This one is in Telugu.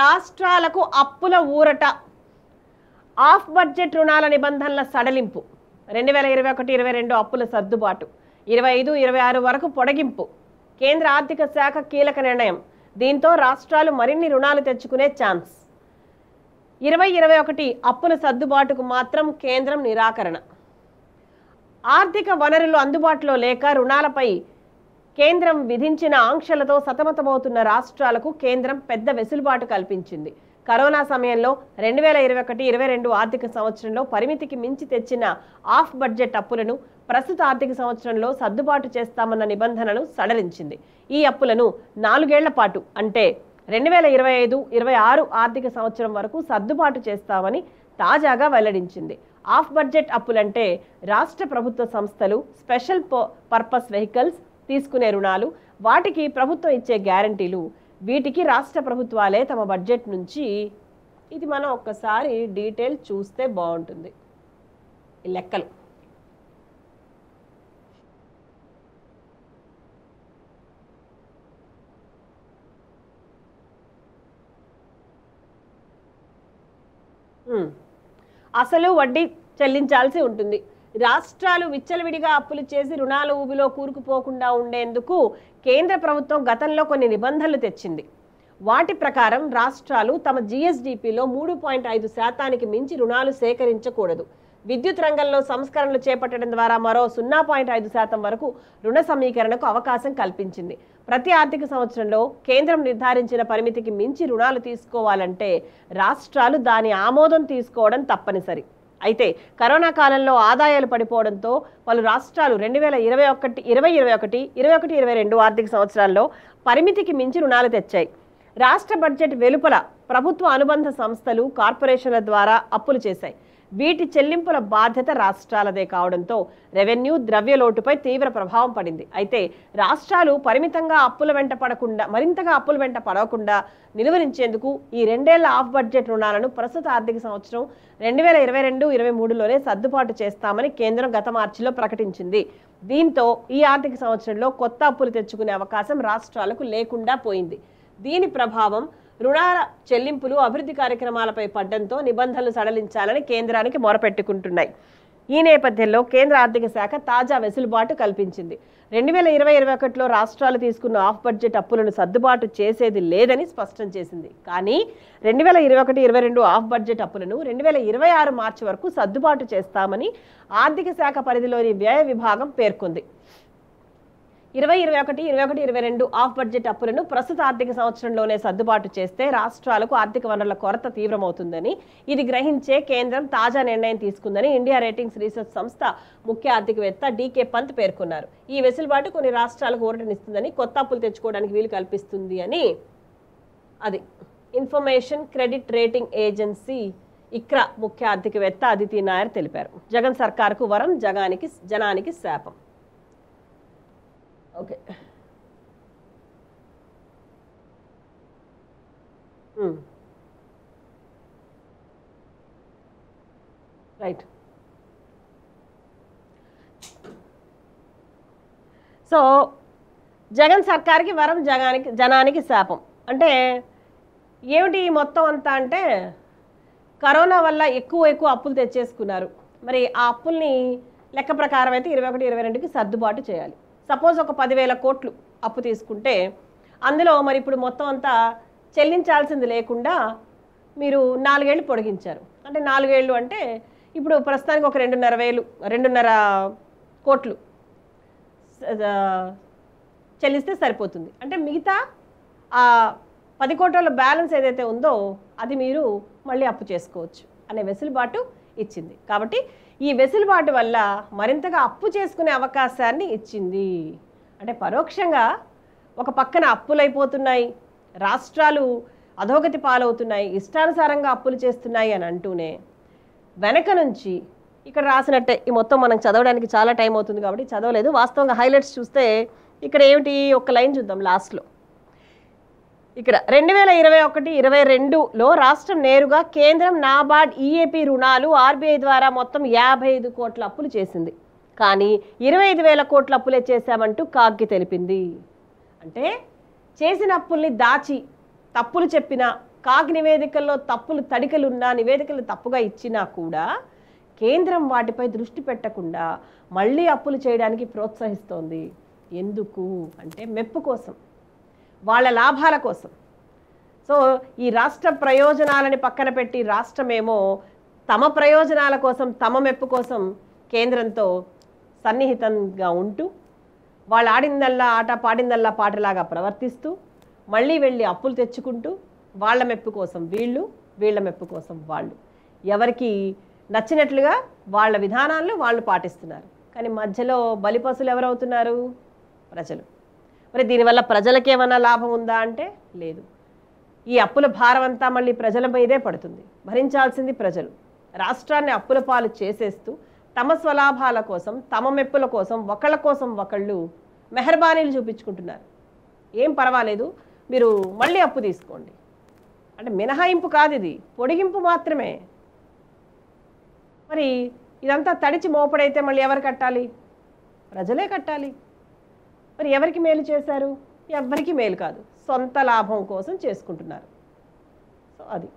రాష్ట్రాలకు అప్పుల ఊరట ఆఫ్ బడ్జెట్ రుణాల నిబంధనల సడలింపు రెండు వేల ఇరవై ఒకటి ఇరవై రెండు అప్పుల సర్దుబాటు ఇరవై ఐదు ఇరవై ఆరు వరకు పొడగింపు కేంద్ర ఆర్థిక శాఖ కీలక నిర్ణయం దీంతో రాష్ట్రాలు మరిన్ని రుణాలు తెచ్చుకునే ఛాన్స్ ఇరవై ఇరవై ఒకటి అప్పుల సర్దుబాటుకు మాత్రం కేంద్రం నిరాకరణ ఆర్థిక వనరులు అందుబాటులో లేక రుణాలపై కేంద్రం విధించిన ఆంక్షలతో సతమతమవుతున్న రాష్ట్రాలకు కేంద్రం పెద్ద వెసులుబాటు కల్పించింది కరోనా సమయంలో రెండు వేల ఇరవై ఒకటి ఇరవై రెండు ఆర్థిక సంవత్సరంలో పరిమితికి మించి తెచ్చిన ఆఫ్ బడ్జెట్ అప్పులను ప్రస్తుత ఆర్థిక సంవత్సరంలో సర్దుబాటు చేస్తామన్న నిబంధనలు సడలించింది ఈ అప్పులను నాలుగేళ్ల పాటు అంటే రెండు వేల ఇరవై ఐదు ఇరవై ఆరు ఆర్థిక సంవత్సరం వరకు సర్దుబాటు చేస్తామని తాజాగా వెల్లడించింది ఆఫ్ బడ్జెట్ అప్పులంటే రాష్ట్ర ప్రభుత్వ సంస్థలు స్పెషల్ పర్పస్ వెహికల్స్ తీసుకునే రుణాలు వాటికి ప్రభుత్వం ఇచ్చే గ్యారంటీలు వీటికి రాష్ట్ర ప్రభుత్వాలే తమ బడ్జెట్ నుంచి ఇది మనం ఒక్కసారి డీటెయిల్ చూస్తే బాగుంటుంది లెక్కలు అసలు వడ్డీ చెల్లించాల్సి ఉంటుంది రాష్ట్రాలు విచ్చలవిడిగా అప్పులు చేసి రుణాల ఊబిలో కూరుకుపోకుండా ఉండేందుకు కేంద్ర ప్రభుత్వం గతంలో కొన్ని నిబంధనలు తెచ్చింది వాటి ప్రకారం రాష్ట్రాలు తమ జీఎస్డిపిలో మూడు పాయింట్ ఐదు శాతానికి మించి రుణాలు సేకరించకూడదు విద్యుత్ రంగంలో సంస్కరణలు చేపట్టడం ద్వారా మరో సున్నా పాయింట్ ఐదు శాతం వరకు రుణ సమీకరణకు అవకాశం కల్పించింది ప్రతి ఆర్థిక సంవత్సరంలో కేంద్రం నిర్ధారించిన పరిమితికి మించి రుణాలు తీసుకోవాలంటే రాష్ట్రాలు దాని ఆమోదం తీసుకోవడం తప్పనిసరి అయితే కరోనా కాలంలో ఆదాయాలు పడిపోవడంతో పలు రాష్ట్రాలు రెండు వేల ఇరవై ఒకటి ఇరవై ఇరవై ఒకటి ఇరవై ఒకటి ఇరవై రెండు ఆర్థిక సంవత్సరాల్లో పరిమితికి మించి రుణాలు తెచ్చాయి రాష్ట్ర బడ్జెట్ వెలుపల ప్రభుత్వ అనుబంధ సంస్థలు కార్పొరేషన్ల ద్వారా అప్పులు చేశాయి వీటి చెల్లింపుల బాధ్యత రాష్ట్రాలదే కావడంతో రెవెన్యూ ద్రవ్యలోటుపై తీవ్ర ప్రభావం పడింది అయితే రాష్ట్రాలు పరిమితంగా అప్పుల వెంట పడకుండా మరింతగా అప్పుల వెంట పడకుండా నిలువరించేందుకు ఈ రెండేళ్ల ఆఫ్ బడ్జెట్ రుణాలను ప్రస్తుత ఆర్థిక సంవత్సరం రెండు వేల ఇరవై రెండు ఇరవై మూడులోనే సర్దుబాటు చేస్తామని కేంద్రం గత మార్చిలో ప్రకటించింది దీంతో ఈ ఆర్థిక సంవత్సరంలో కొత్త అప్పులు తెచ్చుకునే అవకాశం రాష్ట్రాలకు లేకుండా పోయింది దీని ప్రభావం రుణాల చెల్లింపులు అభివృద్ధి కార్యక్రమాలపై పడ్డంతో నిబంధనలు సడలించాలని కేంద్రానికి మొరపెట్టుకుంటున్నాయి ఈ నేపథ్యంలో కేంద్ర ఆర్థిక శాఖ తాజా వెసులుబాటు కల్పించింది రెండు వేల ఇరవై ఇరవై ఒకటిలో రాష్ట్రాలు తీసుకున్న ఆఫ్ బడ్జెట్ అప్పులను సర్దుబాటు చేసేది లేదని స్పష్టం చేసింది కానీ రెండు వేల ఇరవై ఒకటి ఇరవై రెండు ఆఫ్ బడ్జెట్ అప్పులను రెండు వేల ఇరవై ఆరు మార్చి వరకు సర్దుబాటు చేస్తామని ఆర్థిక శాఖ పరిధిలోని వ్యయ విభాగం పేర్కొంది ఇరవై ఇరవై ఒకటి ఇరవై ఒకటి ఇరవై రెండు ఆఫ్ బడ్జెట్ అప్పులను ప్రస్తుత ఆర్థిక సంవత్సరంలోనే సర్దుబాటు చేస్తే రాష్ట్రాలకు ఆర్థిక వనరుల కొరత తీవ్రమవుతుందని ఇది గ్రహించే కేంద్రం తాజా నిర్ణయం తీసుకుందని ఇండియా రేటింగ్స్ రీసెర్చ్ సంస్థ ముఖ్య ఆర్థికవేత్త డీకే పంత్ పేర్కొన్నారు ఈ వెసులుబాటు కొన్ని రాష్ట్రాలకు ఊరటనిస్తుందని కొత్త అప్పులు తెచ్చుకోవడానికి వీలు కల్పిస్తుంది అని అది information credit rating agency ICRA ముఖ్య ఆర్థికవేత్త అదితి నాయర్ తెలిపారు జగన్ సర్కార్కు వరం జగానికి జనానికి శాపం okay right hmm. So Jagan సర్కార్కి వరం జగానికి జనానికి శాపం అంటే ఏమిటి మొత్తం అంతా అంటే కరోనా వల్ల ఎక్కువ ఎక్కువ అప్పులు తెచ్చేసుకున్నారు మరి ఆ అప్పుల్ని లెక్క ప్రకారం అయితే ఇరవై ఒకటి ఇరవై రెండుకి సర్దుబాటు చేయాలి సపోజ్ ఒక పదివేల కోట్లు అప్పు తీసుకుంటే అందులో మరి ఇప్పుడు మొత్తం అంతా చెల్లించాల్సింది లేకుండా మీరు నాలుగేళ్ళు పొడిగించారు అంటే నాలుగేళ్ళు అంటే ఇప్పుడు ప్రస్తుతానికి ఒక రెండున్నర వేలు రెండున్నర కోట్లు చెల్లిస్తే సరిపోతుంది అంటే మిగతా ఆ పది కోట్ల బ్యాలెన్స్ ఏదైతే ఉందో అది మీరు మళ్ళీ అప్పు చేసుకోవచ్చు అనే వెసులుబాటు ఇచ్చింది కాబట్టి ఈ వెసులుబాటు వల్ల మరింతగా అప్పు చేసుకునే అవకాశాన్ని ఇచ్చింది అంటే పరోక్షంగా ఒక పక్కన అప్పులైపోతున్నాయి రాష్ట్రాలు అధోగతి పాలవుతున్నాయి ఇష్టానుసారంగా అప్పులు చేస్తున్నాయి అని అంటూనే వెనక నుంచి ఇక్కడ రాసినట్టే ఈ మొత్తం మనం చదవడానికి చాలా టైం అవుతుంది కాబట్టి చదవలేదు వాస్తవంగా హైలైట్స్ చూస్తే ఇక్కడ ఏమిటి ఒక లైన్ చూద్దాం లాస్ట్లో ఇక్కడ రెండు వేల ఇరవై ఒకటి ఇరవై రెండులో రాష్ట్రం నేరుగా కేంద్రం నాబార్డ్ ఈఏపీ e రుణాలు ఆర్బీఐ ద్వారా మొత్తం యాభై ఐదు కోట్ల అప్పులు చేసింది కానీ ఇరవై ఐదు వేల కోట్ల అప్పులే చేశామంటూ కాగ్గి తెలిపింది అంటే చేసిన అప్పుల్ని దాచి తప్పులు చెప్పిన కాగ్ నివేదికల్లో తప్పులు తడికలున్నా నివేదికలు తప్పుగా ఇచ్చినా కూడా కేంద్రం వాటిపై దృష్టి పెట్టకుండా మళ్ళీ అప్పులు చేయడానికి ప్రోత్సహిస్తోంది ఎందుకు అంటే మెప్పు కోసం వాళ్ళ లాభాల కోసం సో ఈ రాష్ట్ర ప్రయోజనాలని పక్కన పెట్టి రాష్ట్రమేమో తమ ప్రయోజనాల కోసం తమ మెప్పు కోసం కేంద్రంతో సన్నిహితంగా ఉంటూ వాళ్ళు ఆడిందల్లా ఆట పాడిందల్లా పాటలాగా ప్రవర్తిస్తూ మళ్ళీ వెళ్ళి అప్పులు తెచ్చుకుంటూ వాళ్ళ మెప్పు కోసం వీళ్ళు వీళ్ళ మెప్పు కోసం వాళ్ళు ఎవరికి నచ్చినట్లుగా వాళ్ళ విధానాలను వాళ్ళు పాటిస్తున్నారు కానీ మధ్యలో బలిపసులు ఎవరవుతున్నారు ప్రజలు మరి దీనివల్ల ప్రజలకు ఏమైనా లాభం ఉందా అంటే లేదు ఈ అప్పుల భారం అంతా మళ్ళీ ప్రజల మీదే పడుతుంది భరించాల్సింది ప్రజలు రాష్ట్రాన్ని అప్పుల పాలు చేసేస్తూ తమ స్వలాభాల కోసం తమ మెప్పుల కోసం ఒకళ్ళ కోసం ఒకళ్ళు మెహర్బానీలు చూపించుకుంటున్నారు ఏం పర్వాలేదు మీరు మళ్ళీ అప్పు తీసుకోండి అంటే మినహాయింపు కాదు ఇది పొడిగింపు మాత్రమే మరి ఇదంతా తడిచి మోపడైతే మళ్ళీ ఎవరు కట్టాలి ప్రజలే కట్టాలి మరి ఎవరికి మేలు చేశారు ఎవరికి మేలు కాదు సొంత లాభం కోసం చేసుకుంటున్నారు సో అది